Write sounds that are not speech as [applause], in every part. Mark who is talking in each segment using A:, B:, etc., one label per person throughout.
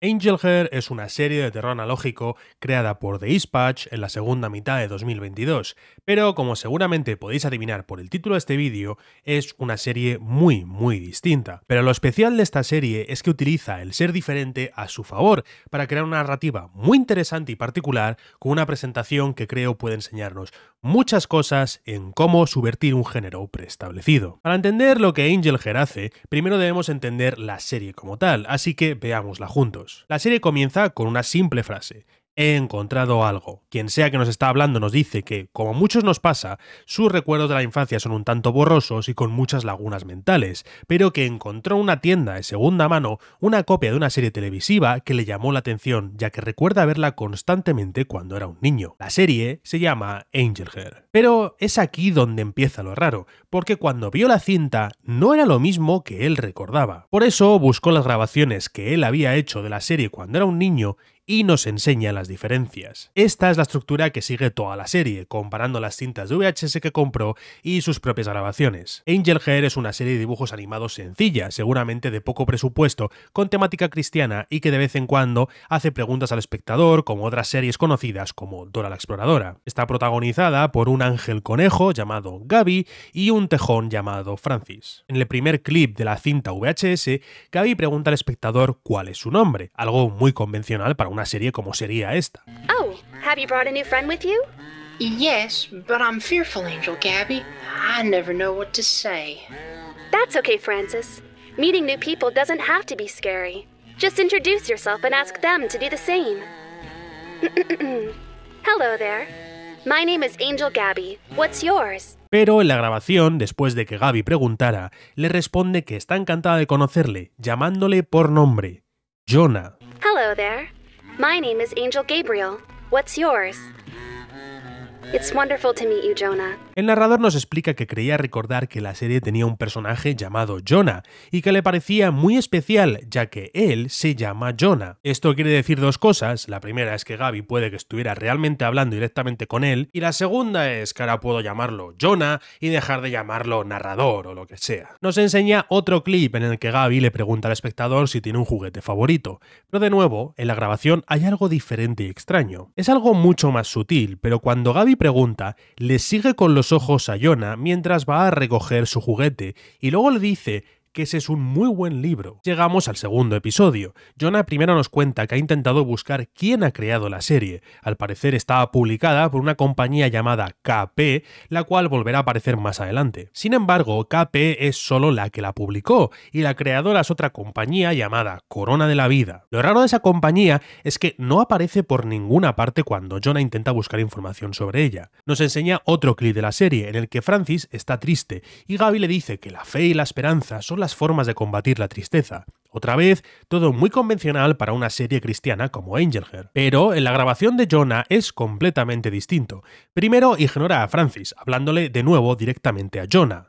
A: Angel Hair es una serie de terror analógico creada por The Dispatch en la segunda mitad de 2022, pero como seguramente podéis adivinar por el título de este vídeo, es una serie muy muy distinta. Pero lo especial de esta serie es que utiliza el ser diferente a su favor para crear una narrativa muy interesante y particular con una presentación que creo puede enseñarnos muchas cosas en cómo subvertir un género preestablecido. Para entender lo que Angel Hair hace, primero debemos entender la serie como tal, así que veámosla juntos. La serie comienza con una simple frase he encontrado algo. Quien sea que nos está hablando nos dice que, como muchos nos pasa, sus recuerdos de la infancia son un tanto borrosos y con muchas lagunas mentales, pero que encontró una tienda de segunda mano una copia de una serie televisiva que le llamó la atención, ya que recuerda verla constantemente cuando era un niño. La serie se llama Angel Hair. Pero es aquí donde empieza lo raro, porque cuando vio la cinta no era lo mismo que él recordaba. Por eso buscó las grabaciones que él había hecho de la serie cuando era un niño y nos enseña las diferencias. Esta es la estructura que sigue toda la serie, comparando las cintas de VHS que compró y sus propias grabaciones. Angel Hair es una serie de dibujos animados sencilla, seguramente de poco presupuesto, con temática cristiana y que de vez en cuando hace preguntas al espectador, como otras series conocidas como Dora la Exploradora. Está protagonizada por un ángel conejo llamado Gaby y un tejón llamado Francis. En el primer clip de la cinta VHS, Gaby pregunta al espectador cuál es su nombre, algo muy convencional para un una serie como sería esta.
B: Oh, have you brought a new friend with you? Yes, but I'm fearful, Angel Gabby. I never know what to say. That's okay, Francis. Meeting new people doesn't have to be scary. Just introduce yourself and ask them to do the same. [clears throat] Hello there. My name is Angel Gabby. What's yours?
A: Pero en la grabación, después de que Gabby preguntara, le responde que está encantada de conocerle, llamándole por nombre, Jonah.
B: Hello there. My name is Angel Gabriel. What's yours? It's wonderful to meet you, Jonah.
A: El narrador nos explica que creía recordar que la serie tenía un personaje llamado Jonah y que le parecía muy especial ya que él se llama Jonah. Esto quiere decir dos cosas, la primera es que Gaby puede que estuviera realmente hablando directamente con él y la segunda es que ahora puedo llamarlo Jonah y dejar de llamarlo narrador o lo que sea. Nos enseña otro clip en el que Gaby le pregunta al espectador si tiene un juguete favorito, pero de nuevo, en la grabación hay algo diferente y extraño. Es algo mucho más sutil, pero cuando Gaby pregunta, le sigue con los ojos a Yona mientras va a recoger su juguete y luego le dice que ese es un muy buen libro. Llegamos al segundo episodio. Jonah primero nos cuenta que ha intentado buscar quién ha creado la serie. Al parecer estaba publicada por una compañía llamada KP, la cual volverá a aparecer más adelante. Sin embargo, KP es solo la que la publicó y la creadora es otra compañía llamada Corona de la Vida. Lo raro de esa compañía es que no aparece por ninguna parte cuando Jonah intenta buscar información sobre ella. Nos enseña otro clip de la serie en el que Francis está triste y Gaby le dice que la fe y la esperanza son las formas de combatir la tristeza. Otra vez, todo muy convencional para una serie cristiana como Hair. Pero en la grabación de Jonah es completamente distinto. Primero ignora a Francis, hablándole de nuevo directamente a Jonah.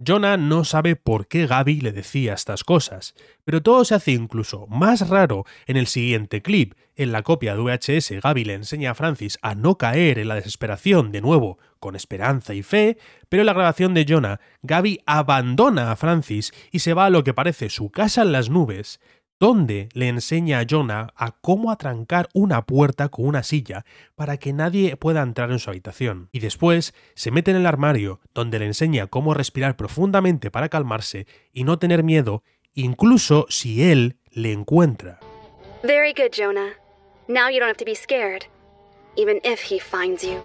A: Jonah no sabe por qué Gaby le decía estas cosas, pero todo se hace incluso más raro en el siguiente clip. En la copia de VHS, Gaby le enseña a Francis a no caer en la desesperación de nuevo, con esperanza y fe, pero en la grabación de Jonah, Gaby abandona a Francis y se va a lo que parece su casa en las nubes, donde le enseña a Jonah a cómo atrancar una puerta con una silla para que nadie pueda entrar en su habitación. Y después se mete en el armario, donde le enseña cómo respirar profundamente para calmarse y no tener miedo, incluso si él le encuentra. Jonah.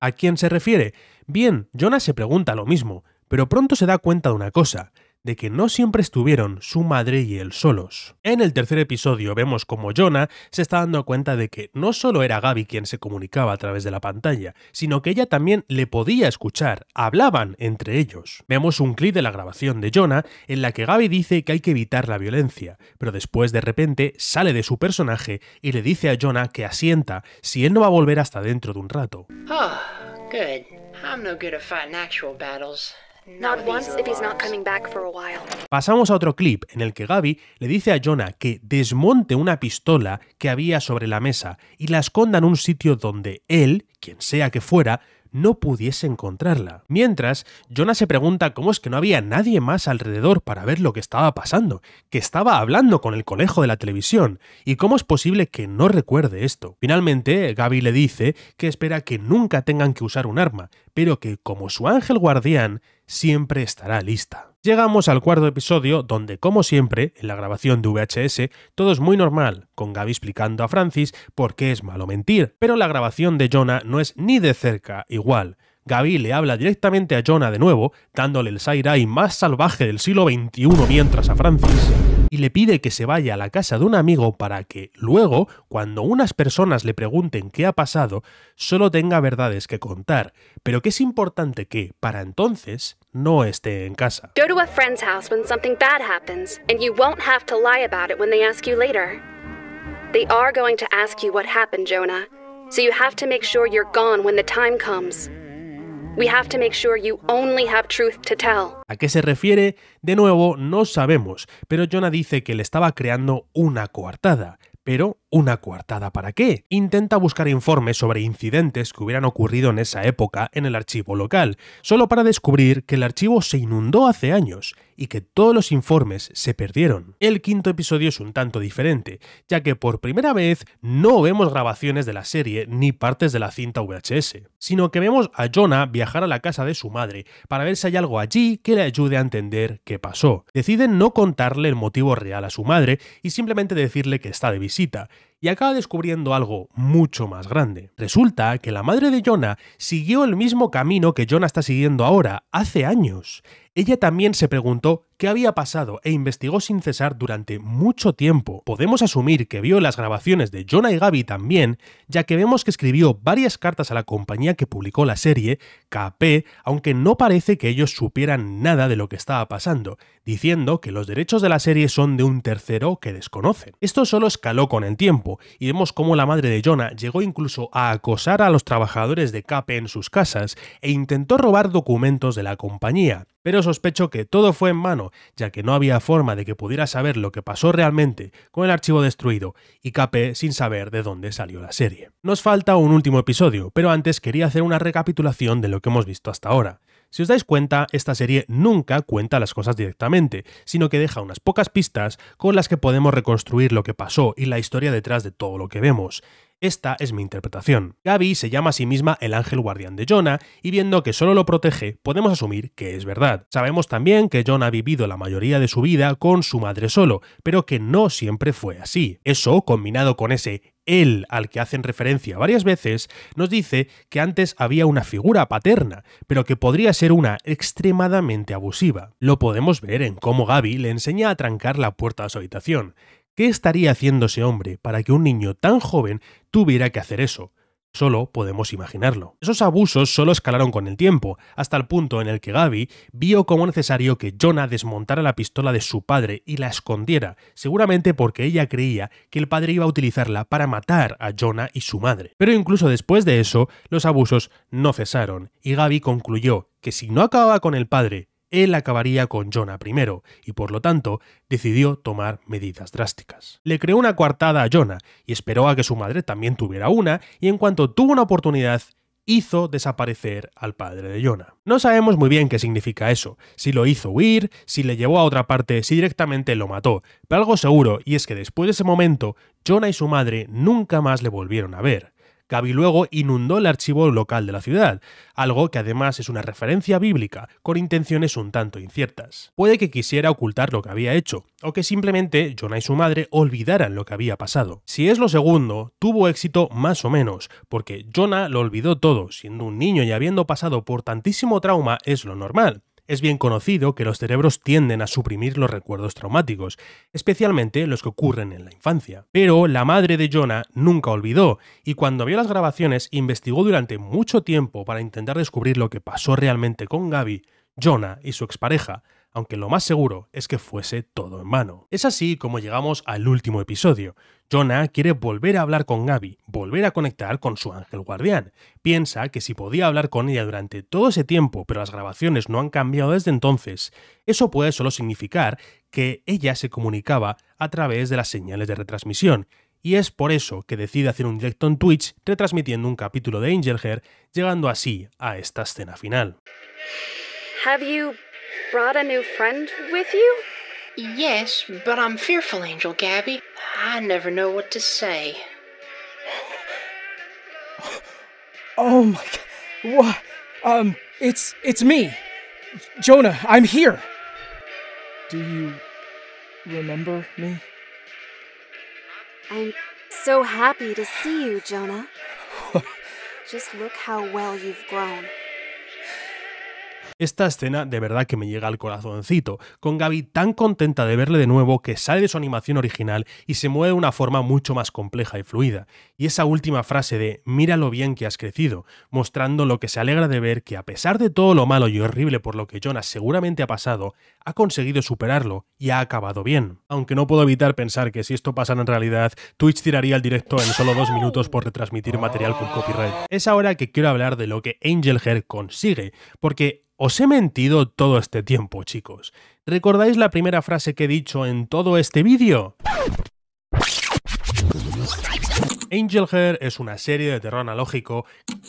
A: ¿A quién se refiere? Bien, Jonah se pregunta lo mismo, pero pronto se da cuenta de una cosa de que no siempre estuvieron su madre y él solos. En el tercer episodio vemos como Jonah se está dando cuenta de que no solo era Gaby quien se comunicaba a través de la pantalla, sino que ella también le podía escuchar, hablaban entre ellos. Vemos un clip de la grabación de Jonah en la que Gaby dice que hay que evitar la violencia, pero después de repente sale de su personaje y le dice a Jonah que asienta si él no va a volver hasta dentro de un rato.
B: Ah,
A: Pasamos a otro clip en el que Gaby le dice a Jonah que desmonte una pistola que había sobre la mesa y la esconda en un sitio donde él, quien sea que fuera, no pudiese encontrarla. Mientras, Jonah se pregunta cómo es que no había nadie más alrededor para ver lo que estaba pasando, que estaba hablando con el colegio de la televisión, y cómo es posible que no recuerde esto. Finalmente, Gaby le dice que espera que nunca tengan que usar un arma, pero que como su ángel guardián, siempre estará lista. Llegamos al cuarto episodio, donde, como siempre, en la grabación de VHS, todo es muy normal, con Gaby explicando a Francis por qué es malo mentir, pero la grabación de Jonah no es ni de cerca igual. Gaby le habla directamente a Jonah de nuevo, dándole el sairai más salvaje del siglo XXI mientras a Francis, y le pide que se vaya a la casa de un amigo para que, luego, cuando unas personas le pregunten qué ha pasado, solo tenga verdades que contar, pero que es importante que, para entonces, no esté en casa.
B: a when They are going to ask you what happened, Jonah, so you have to make sure you're gone when the time comes make
A: ¿A qué se refiere? De nuevo, no sabemos, pero Jonah dice que le estaba creando una coartada, pero ¿Una coartada para qué? Intenta buscar informes sobre incidentes que hubieran ocurrido en esa época en el archivo local, solo para descubrir que el archivo se inundó hace años y que todos los informes se perdieron. El quinto episodio es un tanto diferente, ya que por primera vez no vemos grabaciones de la serie ni partes de la cinta VHS, sino que vemos a Jonah viajar a la casa de su madre para ver si hay algo allí que le ayude a entender qué pasó. Deciden no contarle el motivo real a su madre y simplemente decirle que está de visita y acaba descubriendo algo mucho más grande. Resulta que la madre de Jonah siguió el mismo camino que Jonah está siguiendo ahora, hace años. Ella también se preguntó qué había pasado e investigó sin cesar durante mucho tiempo. Podemos asumir que vio las grabaciones de Jonah y Gaby también, ya que vemos que escribió varias cartas a la compañía que publicó la serie, KP, aunque no parece que ellos supieran nada de lo que estaba pasando, diciendo que los derechos de la serie son de un tercero que desconocen. Esto solo escaló con el tiempo, y vemos cómo la madre de Jonah llegó incluso a acosar a los trabajadores de KP en sus casas e intentó robar documentos de la compañía pero sospecho que todo fue en mano, ya que no había forma de que pudiera saber lo que pasó realmente con el archivo destruido y capé sin saber de dónde salió la serie. Nos falta un último episodio, pero antes quería hacer una recapitulación de lo que hemos visto hasta ahora. Si os dais cuenta, esta serie nunca cuenta las cosas directamente, sino que deja unas pocas pistas con las que podemos reconstruir lo que pasó y la historia detrás de todo lo que vemos. Esta es mi interpretación. Gaby se llama a sí misma el ángel guardián de Jonah, y viendo que solo lo protege, podemos asumir que es verdad. Sabemos también que Jonah ha vivido la mayoría de su vida con su madre solo, pero que no siempre fue así. Eso, combinado con ese él al que hacen referencia varias veces, nos dice que antes había una figura paterna, pero que podría ser una extremadamente abusiva. Lo podemos ver en cómo Gaby le enseña a trancar la puerta a su habitación. ¿Qué estaría haciendo ese hombre para que un niño tan joven tuviera que hacer eso? Solo podemos imaginarlo. Esos abusos solo escalaron con el tiempo, hasta el punto en el que Gaby vio como necesario que Jonah desmontara la pistola de su padre y la escondiera, seguramente porque ella creía que el padre iba a utilizarla para matar a Jonah y su madre. Pero incluso después de eso, los abusos no cesaron, y Gaby concluyó que si no acababa con el padre él acabaría con Jonah primero y por lo tanto decidió tomar medidas drásticas. Le creó una coartada a Jonah y esperó a que su madre también tuviera una y en cuanto tuvo una oportunidad hizo desaparecer al padre de Jonah. No sabemos muy bien qué significa eso, si lo hizo huir, si le llevó a otra parte, si directamente lo mató, pero algo seguro y es que después de ese momento, Jonah y su madre nunca más le volvieron a ver luego inundó el archivo local de la ciudad, algo que además es una referencia bíblica, con intenciones un tanto inciertas. Puede que quisiera ocultar lo que había hecho, o que simplemente Jonah y su madre olvidaran lo que había pasado. Si es lo segundo, tuvo éxito más o menos, porque Jonah lo olvidó todo, siendo un niño y habiendo pasado por tantísimo trauma es lo normal. Es bien conocido que los cerebros tienden a suprimir los recuerdos traumáticos, especialmente los que ocurren en la infancia. Pero la madre de Jonah nunca olvidó, y cuando vio las grabaciones investigó durante mucho tiempo para intentar descubrir lo que pasó realmente con Gaby, Jonah y su expareja, aunque lo más seguro es que fuese todo en vano. Es así como llegamos al último episodio. Jonah quiere volver a hablar con Gabi, volver a conectar con su ángel guardián. Piensa que si podía hablar con ella durante todo ese tiempo, pero las grabaciones no han cambiado desde entonces, eso puede solo significar que ella se comunicaba a través de las señales de retransmisión, y es por eso que decide hacer un directo en Twitch retransmitiendo un capítulo de Angel Hair, llegando así a esta escena final.
B: brought a new friend with you? Yes, but I'm fearful, Angel Gabby. I never know what to say.
A: [sighs] Oh my god. What? Um, it's it's me. Jonah, I'm here. Do you remember me?
B: I'm so happy to see you, Jonah. [laughs] Just look how well you've grown.
A: Esta escena de verdad que me llega al corazoncito, con Gaby tan contenta de verle de nuevo que sale de su animación original y se mueve de una forma mucho más compleja y fluida. Y esa última frase de mira lo bien que has crecido, mostrando lo que se alegra de ver que a pesar de todo lo malo y horrible por lo que Jonas seguramente ha pasado, ha conseguido superarlo y ha acabado bien. Aunque no puedo evitar pensar que si esto pasara en realidad, Twitch tiraría el directo en solo dos minutos por retransmitir material con copyright. Es ahora que quiero hablar de lo que Angel Hair consigue, porque os he mentido todo este tiempo, chicos. ¿Recordáis la primera frase que he dicho en todo este vídeo? Angel Hair es una serie de terror analógico.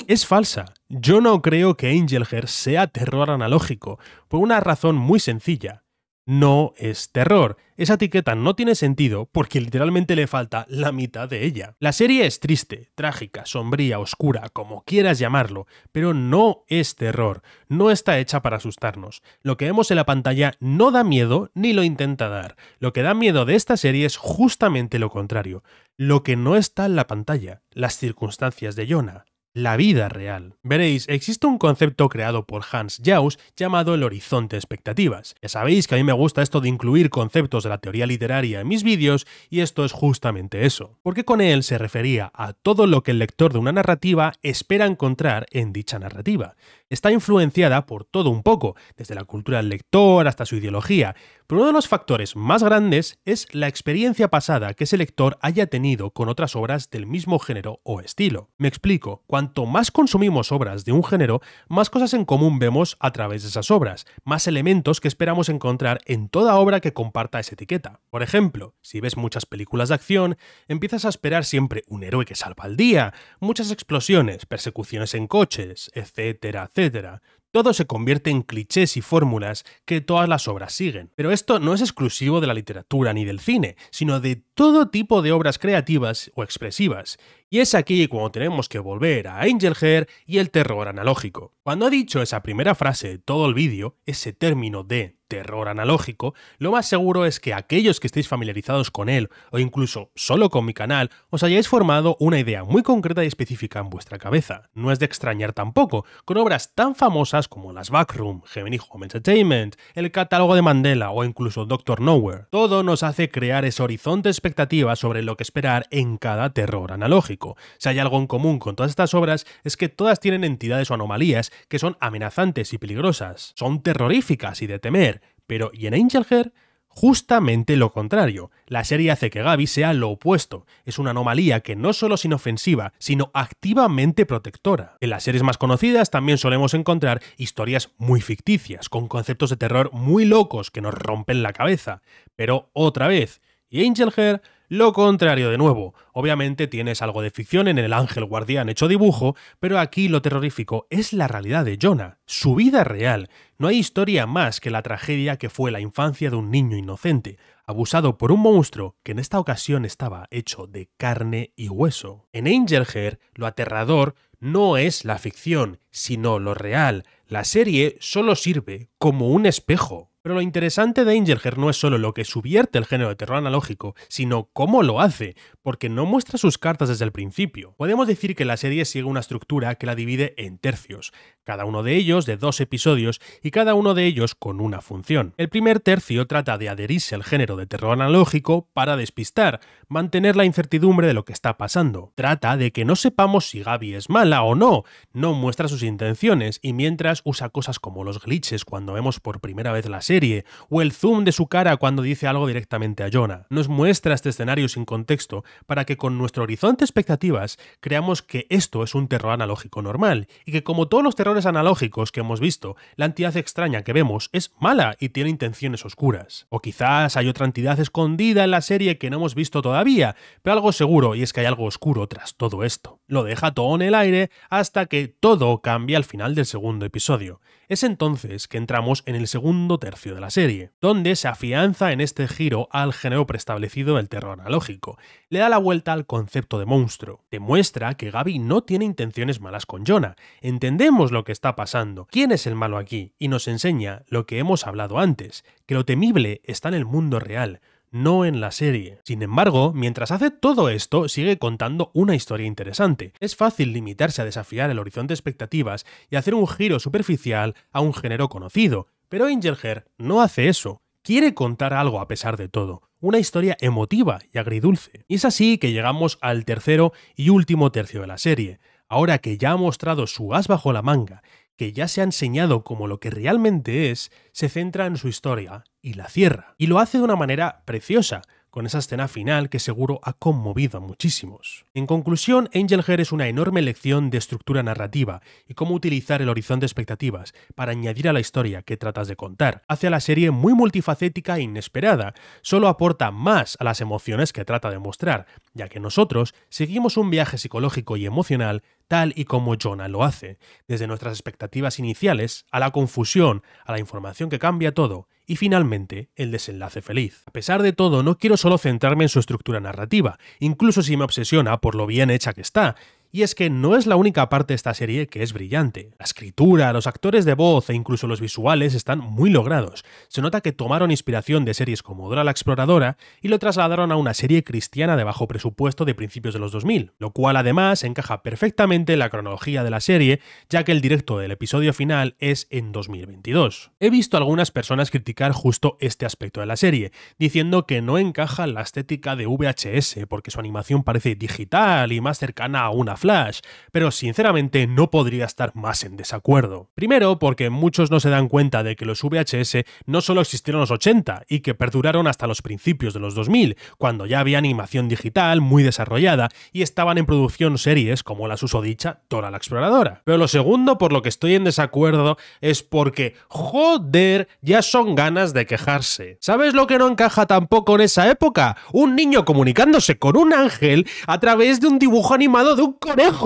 A: Es falsa. Yo no creo que Angel Hair sea terror analógico, por una razón muy sencilla no es terror. Esa etiqueta no tiene sentido porque literalmente le falta la mitad de ella. La serie es triste, trágica, sombría, oscura, como quieras llamarlo, pero no es terror, no está hecha para asustarnos. Lo que vemos en la pantalla no da miedo ni lo intenta dar. Lo que da miedo de esta serie es justamente lo contrario, lo que no está en la pantalla, las circunstancias de Jonah, la vida real. Veréis, existe un concepto creado por Hans Jaus llamado el horizonte de expectativas. Ya sabéis que a mí me gusta esto de incluir conceptos de la teoría literaria en mis vídeos y esto es justamente eso, porque con él se refería a todo lo que el lector de una narrativa espera encontrar en dicha narrativa está influenciada por todo un poco, desde la cultura del lector hasta su ideología, pero uno de los factores más grandes es la experiencia pasada que ese lector haya tenido con otras obras del mismo género o estilo. Me explico, cuanto más consumimos obras de un género, más cosas en común vemos a través de esas obras, más elementos que esperamos encontrar en toda obra que comparta esa etiqueta. Por ejemplo, si ves muchas películas de acción, empiezas a esperar siempre un héroe que salva al día, muchas explosiones, persecuciones en coches, etcétera, etcétera Todo se convierte en clichés y fórmulas que todas las obras siguen. Pero esto no es exclusivo de la literatura ni del cine, sino de todo tipo de obras creativas o expresivas, y es aquí cuando tenemos que volver a Angel Hair y el terror analógico. Cuando ha dicho esa primera frase de todo el vídeo, ese término de terror analógico, lo más seguro es que aquellos que estéis familiarizados con él o incluso solo con mi canal os hayáis formado una idea muy concreta y específica en vuestra cabeza. No es de extrañar tampoco, con obras tan famosas como Las Backroom, Gemini Home Entertainment, El Catálogo de Mandela o incluso Doctor Nowhere. Todo nos hace crear ese horizonte expectativa sobre lo que esperar en cada terror analógico. Si hay algo en común con todas estas obras es que todas tienen entidades o anomalías que son amenazantes y peligrosas. Son terroríficas y de temer, pero ¿y en Angel Hair? Justamente lo contrario. La serie hace que Gaby sea lo opuesto. Es una anomalía que no solo es inofensiva, sino activamente protectora. En las series más conocidas también solemos encontrar historias muy ficticias, con conceptos de terror muy locos que nos rompen la cabeza. Pero otra vez, y Angel Hair lo contrario, de nuevo, obviamente tienes algo de ficción en el ángel guardián hecho dibujo, pero aquí lo terrorífico es la realidad de Jonah, su vida real. No hay historia más que la tragedia que fue la infancia de un niño inocente, abusado por un monstruo que en esta ocasión estaba hecho de carne y hueso. En Angel Hair, lo aterrador no es la ficción, sino lo real. La serie solo sirve como un espejo. Pero lo interesante de Angelheart no es solo lo que subierte el género de terror analógico, sino cómo lo hace, porque no muestra sus cartas desde el principio. Podemos decir que la serie sigue una estructura que la divide en tercios, cada uno de ellos de dos episodios y cada uno de ellos con una función. El primer tercio trata de adherirse al género de terror analógico para despistar, mantener la incertidumbre de lo que está pasando. Trata de que no sepamos si Gaby es mala o no, no muestra sus intenciones y mientras usa cosas como los glitches cuando vemos por primera vez las serie, o el zoom de su cara cuando dice algo directamente a Jonah. Nos muestra este escenario sin contexto para que con nuestro horizonte expectativas creamos que esto es un terror analógico normal, y que como todos los terrores analógicos que hemos visto, la entidad extraña que vemos es mala y tiene intenciones oscuras. O quizás hay otra entidad escondida en la serie que no hemos visto todavía, pero algo seguro y es que hay algo oscuro tras todo esto. Lo deja todo en el aire hasta que todo cambia al final del segundo episodio. Es entonces que entramos en el segundo tercio de la serie, donde se afianza en este giro al género preestablecido del terror analógico, le da la vuelta al concepto de monstruo, demuestra que Gaby no tiene intenciones malas con Jonah, entendemos lo que está pasando, quién es el malo aquí, y nos enseña lo que hemos hablado antes, que lo temible está en el mundo real, no en la serie. Sin embargo, mientras hace todo esto, sigue contando una historia interesante. Es fácil limitarse a desafiar el horizonte de expectativas y hacer un giro superficial a un género conocido, pero Angel no hace eso. Quiere contar algo a pesar de todo, una historia emotiva y agridulce. Y es así que llegamos al tercero y último tercio de la serie, ahora que ya ha mostrado su as bajo la manga, que ya se ha enseñado como lo que realmente es, se centra en su historia y la cierra. Y lo hace de una manera preciosa, con esa escena final que seguro ha conmovido a muchísimos. En conclusión, Angel Hair es una enorme lección de estructura narrativa y cómo utilizar el horizonte de expectativas para añadir a la historia que tratas de contar. Hace a la serie muy multifacética e inesperada, solo aporta más a las emociones que trata de mostrar, ya que nosotros seguimos un viaje psicológico y emocional tal y como Jonah lo hace, desde nuestras expectativas iniciales a la confusión, a la información que cambia todo y finalmente el desenlace feliz. A pesar de todo, no quiero solo centrarme en su estructura narrativa, incluso si me obsesiona por lo bien hecha que está, y es que no es la única parte de esta serie que es brillante. La escritura, los actores de voz e incluso los visuales están muy logrados. Se nota que tomaron inspiración de series como Dora la Exploradora y lo trasladaron a una serie cristiana de bajo presupuesto de principios de los 2000, lo cual además encaja perfectamente en la cronología de la serie, ya que el directo del episodio final es en 2022. He visto algunas personas criticar justo este aspecto de la serie, diciendo que no encaja la estética de VHS porque su animación parece digital y más cercana a una Flash, pero sinceramente no podría estar más en desacuerdo. Primero, porque muchos no se dan cuenta de que los VHS no solo existieron en los 80 y que perduraron hasta los principios de los 2000, cuando ya había animación digital muy desarrollada y estaban en producción series como la susodicha Tora la Exploradora. Pero lo segundo por lo que estoy en desacuerdo es porque, joder, ya son ganas de quejarse. ¿Sabes lo que no encaja tampoco en esa época? Un niño comunicándose con un ángel a través de un dibujo animado de un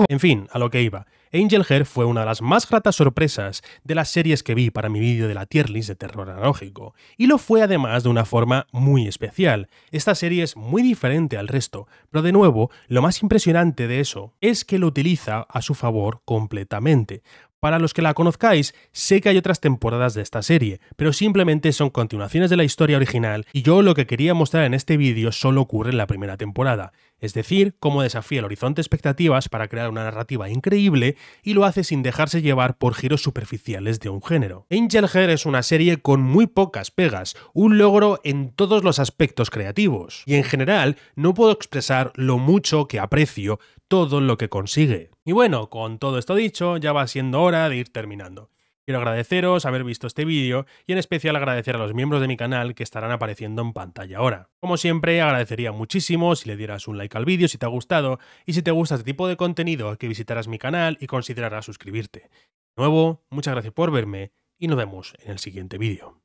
A: en fin, a lo que iba. Angel Hair fue una de las más gratas sorpresas de las series que vi para mi vídeo de la tier list de terror analógico, y lo fue además de una forma muy especial. Esta serie es muy diferente al resto, pero de nuevo, lo más impresionante de eso es que lo utiliza a su favor completamente. Para los que la conozcáis, sé que hay otras temporadas de esta serie, pero simplemente son continuaciones de la historia original y yo lo que quería mostrar en este vídeo solo ocurre en la primera temporada es decir, cómo desafía el horizonte expectativas para crear una narrativa increíble y lo hace sin dejarse llevar por giros superficiales de un género. Angel Hair es una serie con muy pocas pegas, un logro en todos los aspectos creativos, y en general no puedo expresar lo mucho que aprecio todo lo que consigue. Y bueno, con todo esto dicho, ya va siendo hora de ir terminando. Quiero agradeceros haber visto este vídeo y en especial agradecer a los miembros de mi canal que estarán apareciendo en pantalla ahora. Como siempre, agradecería muchísimo si le dieras un like al vídeo si te ha gustado y si te gusta este tipo de contenido que visitaras mi canal y considerarás suscribirte. De nuevo, muchas gracias por verme y nos vemos en el siguiente vídeo.